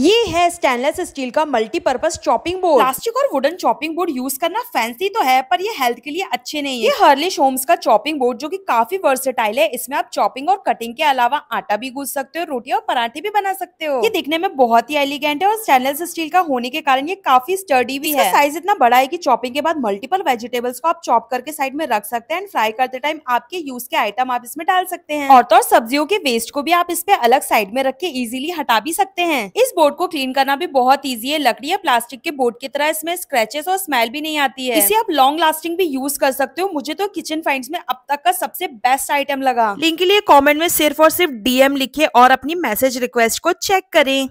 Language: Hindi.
ये है स्टेनलेस स्टील का मल्टीपर्पज चॉपिंग बोर्ड प्लास्टिक और वुडन चॉपिंग बोर्ड यूज करना फैंसी तो है पर ये हेल्थ के लिए अच्छे नहीं है ये हर्लिश होम्स का चॉपिंग बोर्ड जो कि काफी वर्सेटाइल है इसमें आप चॉपिंग और कटिंग के अलावा आटा भी गूंज सकते हो रोटी और पराठे भी बना सकते हो ये दिखने में बहुत ही एलिगेंट है और स्टेनलेस स्टील का होने के कारण ये काफी स्टर्डी भी है साइज इतना बड़ा है की चॉपिंग के बाद मल्टीपल वेजिटेबल्स को आप चॉप करके साइड में रख सकते हैं एंड फ्राई करते टाइम आपके यूज के आइटम आप इसमें डाल सकते हैं और तो सब्जियों के वेस्ट को भी आप इस पे अलग साइड में रख के इजिली हटा भी सकते हैं इस बोर्ड को क्लीन करना भी बहुत ईजी है लकड़ी या प्लास्टिक के बोर्ड की तरह इसमें स्क्रेचेस और स्मेल भी नहीं आती है इसे आप लॉन्ग लास्टिंग भी यूज कर सकते हो मुझे तो किचन फाइंड में अब तक का सबसे बेस्ट आइटम लगा लिंक के लिए कॉमेंट में सिर्फ और सिर्फ डीएम लिखे और अपनी मैसेज रिक्वेस्ट को चेक करें